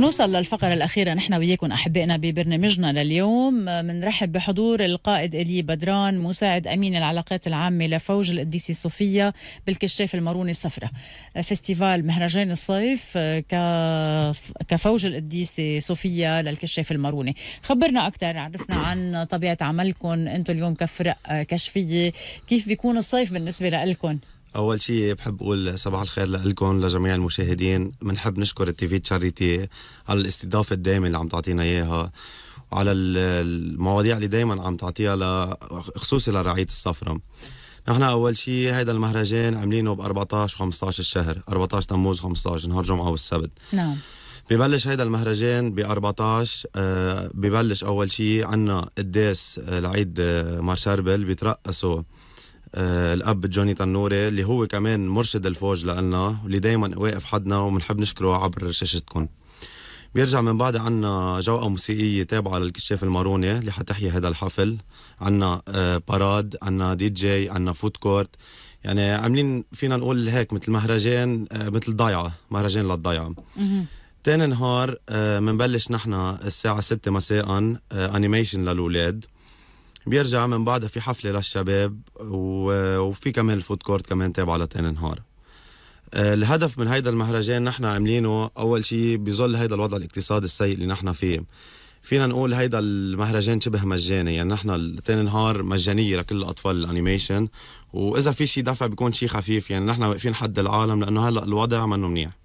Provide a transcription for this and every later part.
بنوصل للفقرة الأخيرة نحن وياكم أحبائنا ببرنامجنا لليوم بنرحب بحضور القائد إلي بدران مساعد أمين العلاقات العامة لفوج القديسة صوفيا بالكشاف الماروني الصفرة فيستيفال مهرجان الصيف آه، كفوج القديسة صوفيا للكشاف الماروني خبرنا أكثر عرفنا عن طبيعة عملكم أنتم اليوم كفرق آه، كشفية كيف بيكون الصيف بالنسبة لكم اول شيء بحب اقول صباح الخير لكم لجميع المشاهدين بنحب نشكر التيفي تشاريتي على الاستضافه الدائمه اللي عم تعطينا اياها وعلى المواضيع اللي دائما عم تعطيها ل... خصوصي لرعايه الصفرة نحن اول شيء هذا المهرجان عاملينه ب 14 و15 الشهر 14 تموز 15 نهار جمعه والسبت نعم ببلش هيدا المهرجان ب 14 آه ببلش اول شيء عنا قداس آه، العيد آه، مارشاربل بيترقصوا آه، الاب جوني تنوري اللي هو كمان مرشد الفوج لنا واللي دائما واقف حدنا وبنحب نشكره عبر شاشتكم بيرجع من بعد عنا جوقة موسيقية تابعة للكشاف الماروني اللي حتحيي هذا الحفل عنا آه، باراد عنا دي جي عنا فود كورت يعني عاملين فينا نقول هيك مثل مهرجان آه، مثل ضيعة مهرجان للضيعة تاني نهار بنبلش نحن الساعة 6 مساء انيميشن للأولاد بيرجع من بعدها في حفلة للشباب وفي كمان الفود كورت كمان تابعة لتاني نهار آه، الهدف من هيدا المهرجان نحن عاملينه أول شيء بظل هيدا الوضع الاقتصادي السيء اللي نحن فيه فينا نقول هيدا المهرجان شبه مجاني يعني نحن تاني نهار مجانية لكل الأطفال الأنيميشن وإذا في شيء دفع بيكون شيء خفيف يعني نحن واقفين حد العالم لأنه هلأ الوضع منه منيح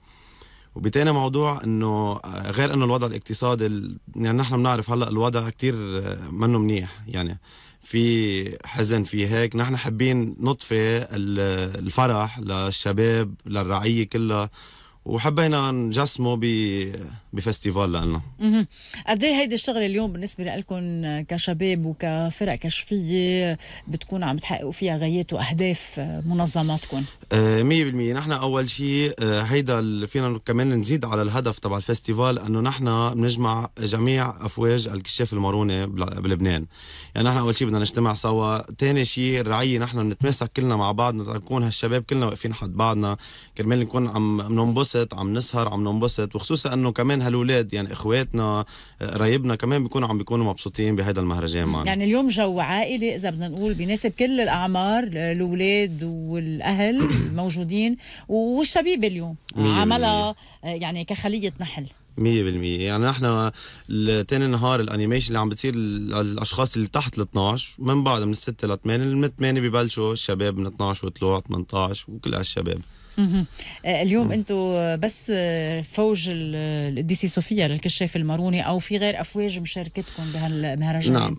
وبتاني موضوع انه آه، غير انه الوضع الاقتصادي يعني نحن بنعرف هلا الوضع كتير آه، منه منيح يعني في حزن في هيك نحن حابين نطفي الفرح للشباب للرعيه كلها وحبينا نجسمه ب بفستيفال لنا قد ايه هيدي الشغله اليوم بالنسبه لكم كشباب وكفرق كشفيه بتكون عم تحققوا فيها غايات واهداف منظماتكم 100% آه، نحن اول شيء آه، هيدا فينا كمان نزيد على الهدف تبع الفستيفال انه نحن بنجمع جميع افواج الكشاف الماروني بلبنان يعني نحن اول شيء بدنا نجتمع سوا ثاني شيء الرعيه نحن بنتماسك كلنا مع بعضنا نكون هالشباب كلنا واقفين حد بعضنا كرمال نكون عم ننبسط ننبسط عم نسهر عم ننبسط وخصوصا انه كمان هالولاد يعني اخواتنا آه، قرايبنا كمان بيكونوا عم بيكونوا مبسوطين بهذا المهرجان معنا يعني اليوم جو عائلي اذا بدنا نقول بيناسب كل الاعمار الاولاد والاهل الموجودين والشبيبه اليوم عملها آه، يعني كخليه نحل 100% يعني نحن تاني نهار الانيميشن اللي عم بتصير الاشخاص اللي تحت ال 12 من بعد من الستة ل 8 من 8 ببلشوا الشباب من 12 وطلوع 18 وكل هالشباب آه، اليوم انتم آه، بس آه، فوج القديسه صوفيا للكشاف الماروني او في غير افواج مشاركتكم بهالمهرجان؟ نعم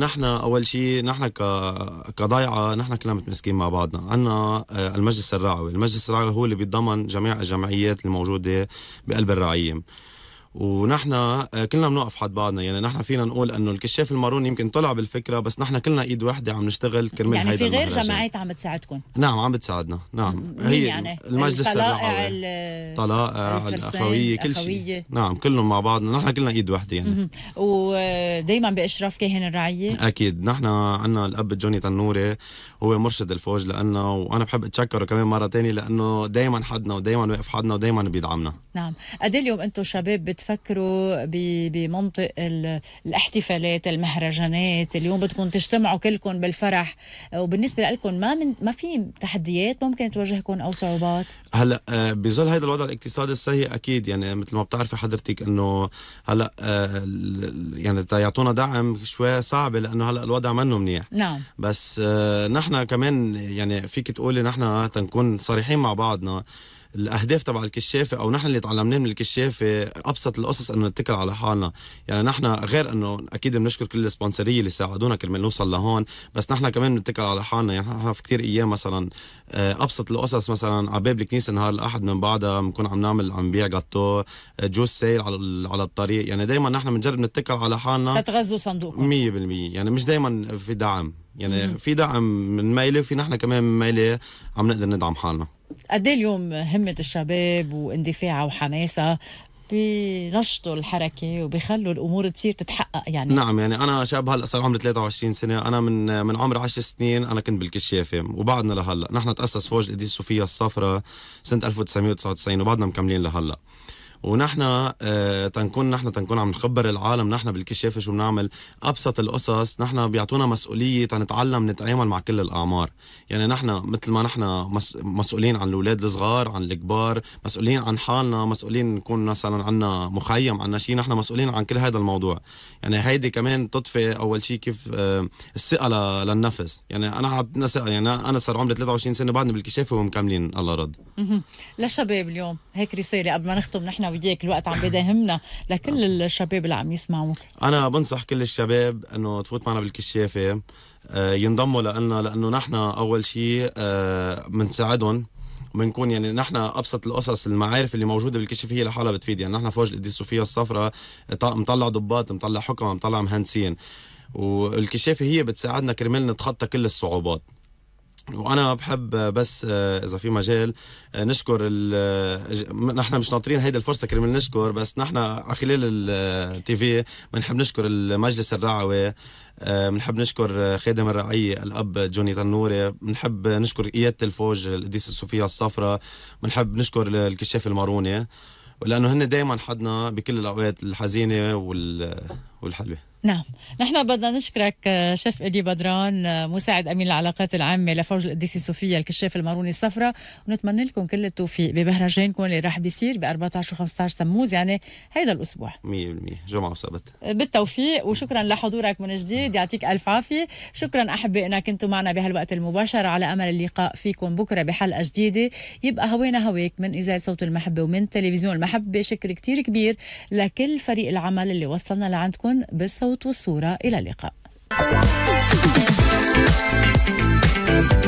نحن اول شيء نحن كضيعه نحن كلنا متمسكين مع بعضنا، عندنا المجلس الرعوي، المجلس الرعوي هو اللي بيتضمن جميع الجمعيات الموجوده بقلب الرعيم. ونحن آه، كلنا بنوقف حد بعضنا يعني نحن فينا نقول انه الكشاف المارون يمكن طلع بالفكره بس نحن كلنا ايد واحده عم نشتغل كرمال يعني في غير جماعات عم بتساعدكم نعم عم بتساعدنا نعم هي يعني المجلس الطلائع الطلائع الاخويه كل شيء نعم كلهم مع بعضنا نحن كلنا ايد واحده يعني ودائما باشراف كاهن الرعيه اكيد نحن عندنا الاب جوني تنوري هو مرشد الفوج لنا وانا بحب اتشكره كمان مره ثانيه لانه دائما حدنا ودائما واقف حدنا ودائما بيدعمنا نعم قد إيه اليوم انتم شباب تفكروا بمنطق الاحتفالات المهرجانات اليوم بدكم تجتمعوا كلكم بالفرح وبالنسبه لكم ما من ما في تحديات ممكن تواجهكم او صعوبات هلا آه، بظل هذا الوضع الاقتصادي السيء اكيد يعني مثل ما بتعرفي حضرتك انه هلا آه، يعني يعطونا دعم شوي صعب لانه هلا الوضع منه منيح نعم بس آه، نحن كمان يعني فيك تقولي نحن تنكون صريحين مع بعضنا الاهداف تبع الكشافه او نحن اللي تعلمناه من الكشافه ابسط القصص انه نتكل على حالنا يعني نحن غير انه اكيد بنشكر كل السبونسريه اللي ساعدونا كرمال نوصل لهون بس نحن كمان بنتكل على حالنا يعني نحن في كثير ايام مثلا آه، ابسط القصص مثلا على باب الكنيسه نهار الاحد من بعدها بنكون عم نعمل عم نبيع جاتو آه، جوز سيل على على الطريق يعني دائما نحن بنجرب نتكل على حالنا تتغذوا صندوقكم 100% يعني مش دائما في دعم يعني في دعم من ميلة وفي نحن كمان من ميلة عم نقدر ندعم حالنا قد إيه اليوم همة الشباب واندفاعها وحماسها بنشطوا الحركه وبيخلوا الامور تصير تتحقق يعني نعم يعني انا شاب هلا صار عمري 23 سنه انا من من عمر 10 سنين انا كنت بالكشافه وبعدنا لهلا نحن تاسس فوج القديس صوفيا الصفرة سنه 1999 وبعدنا مكملين لهلا ونحن آه، تنكون نحن تنكون عم نخبر العالم نحن بالكشافه شو بنعمل ابسط القصص نحن بيعطونا مسؤوليه تنتعلم نتعامل مع كل الاعمار يعني نحن مثل ما نحن مسؤولين عن الاولاد الصغار عن الكبار مسؤولين عن حالنا مسؤولين نكون مثلا عنا مخيم عنا شيء نحن مسؤولين عن كل هذا الموضوع يعني هيدي كمان تطفي اول شيء كيف آه، الثقه للنفس يعني انا يعني انا صار عمري 23 سنه بعدني بالكشافه ومكملين الله رد للشباب اليوم هيك رساله قبل ما نختم نحن وياك الوقت عم بيداهمنا لكل الشباب اللي عم يسمعوك انا بنصح كل الشباب انه تفوت معنا بالكشافه آه، ينضموا لنا لانه نحن اول شيء بنساعدهم آه، وبنكون يعني نحن ابسط القصص المعارف اللي موجوده بالكشف هي لحالها بتفيد يعني نحن فوج القديس صوفيا الصفراء مطلع ضباط مطلع حكم مطلع مهندسين والكشافه هي بتساعدنا كرمال نتخطى كل الصعوبات وانا بحب بس آه، اذا في مجال آه، نشكر آه، نحن مش ناطرين هيدي الفرصه كرمال نشكر بس نحن على خلال التي في بنحب نشكر المجلس الرعوي بنحب نشكر خادم الرعية الأب جوني تنوري بنحب نشكر قيادة الفوج القديسة صوفيا الصفراء بنحب نشكر الكشاف الماروني لأنه هن دايما حدنا بكل الأوقات الحزينة والحلوة نعم نحن بدنا نشكرك آه، شيف إلي بدران آه، مساعد أمين العلاقات العامة لفوج القديسة صوفيا الكشاف الماروني الصفراء ونتمنى لكم كل التوفيق بمهرجانكم اللي راح بيصير ب 14 و 15 تموز يعني هيدا الأسبوع 100% جمعة وسبت آه، بالتوفيق وشكرا لحضورك من جديد يعطيك ألف عافية شكرا أحبي أنك كنتوا معنا بهالوقت المباشر على أمل اللقاء فيكم بكرة بحلقة جديدة يبقى هوينا هويك من إذاعة صوت المحبة ومن تلفزيون المحبة شكر كتير كبير لكل فريق العمل اللي وصلنا لعندكم بالصوت الصوت والصورة إلى اللقاء